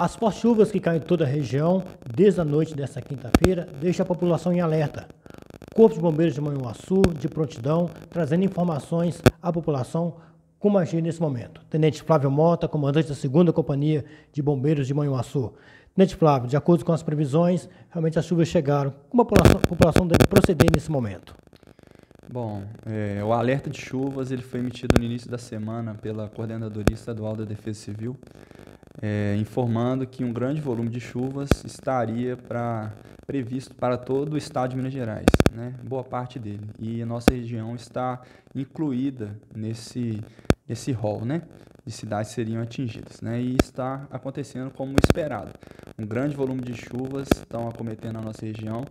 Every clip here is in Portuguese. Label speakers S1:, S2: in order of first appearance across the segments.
S1: As fortes chuvas que caem em toda a região desde a noite desta quinta-feira deixam a população em alerta. Corpo de Bombeiros de Manhuaçu, de prontidão, trazendo informações à população como agir nesse momento. Tenente Flávio Mota, comandante da 2 Companhia de Bombeiros de Manhuaçu. Tenente Flávio, de acordo com as previsões, realmente as chuvas chegaram. Como a população, deve proceder nesse momento?
S2: Bom, é, o alerta de chuvas ele foi emitido no início da semana pela Coordenadoria Estadual da Defesa Civil é, informando que um grande volume de chuvas estaria pra, previsto para todo o estado de Minas Gerais, né? boa parte dele. E a nossa região está incluída nesse, nesse hall né? de cidades seriam atingidas. Né? E está acontecendo como esperado. Um grande volume de chuvas estão acometendo a nossa região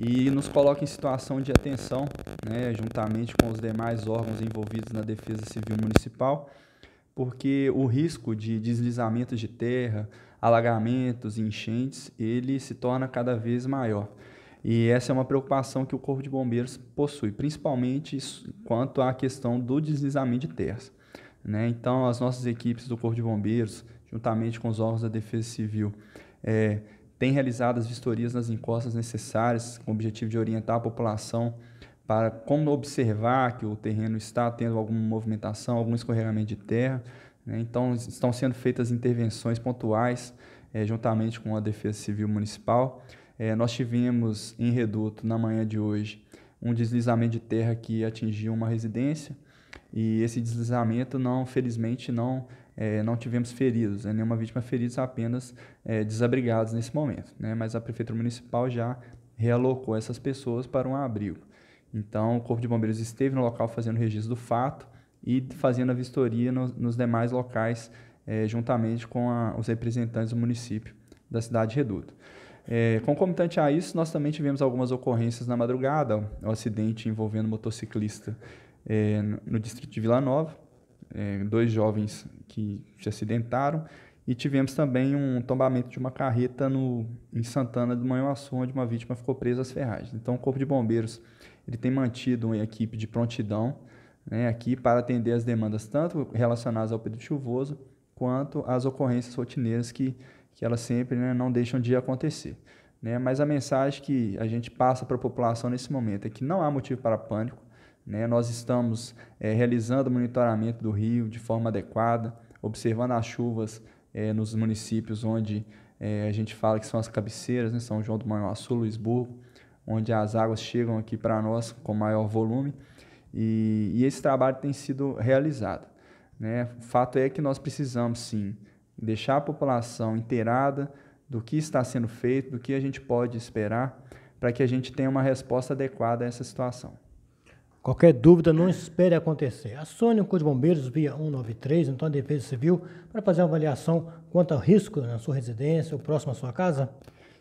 S2: e nos coloca em situação de atenção, né? juntamente com os demais órgãos envolvidos na Defesa Civil Municipal porque o risco de deslizamentos de terra, alagamentos enchentes, ele se torna cada vez maior. E essa é uma preocupação que o Corpo de Bombeiros possui, principalmente quanto à questão do deslizamento de terras. Né? Então, as nossas equipes do Corpo de Bombeiros, juntamente com os órgãos da Defesa Civil, é, têm realizado as vistorias nas encostas necessárias, com o objetivo de orientar a população para como observar que o terreno está tendo alguma movimentação, algum escorregamento de terra. Né? Então, estão sendo feitas intervenções pontuais é, juntamente com a Defesa Civil Municipal. É, nós tivemos em Reduto, na manhã de hoje, um deslizamento de terra que atingiu uma residência e esse deslizamento, não, felizmente, não é, não tivemos feridos, né? nenhuma vítima ferida, apenas é, desabrigados nesse momento. Né? Mas a Prefeitura Municipal já realocou essas pessoas para um abrigo. Então, o Corpo de Bombeiros esteve no local fazendo o registro do fato e fazendo a vistoria no, nos demais locais, é, juntamente com a, os representantes do município da cidade de Reduto. É, concomitante a isso, nós também tivemos algumas ocorrências na madrugada, o um acidente envolvendo um motociclista é, no distrito de Vila Nova, é, dois jovens que se acidentaram, e tivemos também um tombamento de uma carreta no, em Santana do Manhuaçu, onde uma vítima ficou presa às ferragens. Então, o Corpo de Bombeiros ele tem mantido uma equipe de prontidão né, aqui para atender as demandas tanto relacionadas ao período chuvoso quanto às ocorrências rotineiras que, que elas sempre né, não deixam de acontecer. Né? Mas a mensagem que a gente passa para a população nesse momento é que não há motivo para pânico. Né? Nós estamos é, realizando o monitoramento do rio de forma adequada, observando as chuvas é, nos municípios onde é, a gente fala que são as cabeceiras, né? São João do Manhuaçu, Luisburgo, onde as águas chegam aqui para nós com maior volume. E, e, esse trabalho tem sido realizado. Né? O fato é que nós precisamos, sim, deixar a população inteirada do que está sendo feito, do que a gente pode esperar, para que a gente tenha uma resposta adequada a essa situação.
S1: Qualquer dúvida, não espere acontecer. Acione o Corpo de Bombeiros via 193, então a Defesa Civil, para fazer uma avaliação quanto ao risco na sua residência ou próximo à sua casa?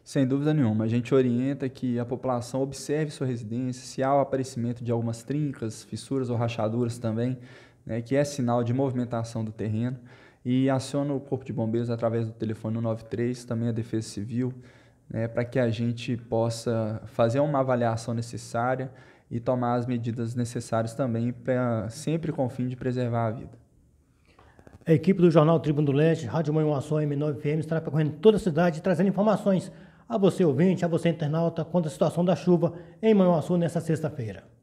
S2: Sem dúvida nenhuma. A gente orienta que a população observe sua residência, se há o aparecimento de algumas trincas, fissuras ou rachaduras também, né, que é sinal de movimentação do terreno, e aciona o Corpo de Bombeiros através do telefone 193, também a Defesa Civil, né, para que a gente possa fazer uma avaliação necessária e tomar as medidas necessárias também, para
S1: sempre com o fim de preservar a vida. A equipe do Jornal Tribuna do Leste, Rádio Manhuaçó M9FM, estará percorrendo toda a cidade trazendo informações a você ouvinte, a você internauta, quanto à situação da chuva em Manhuaçu nesta sexta-feira.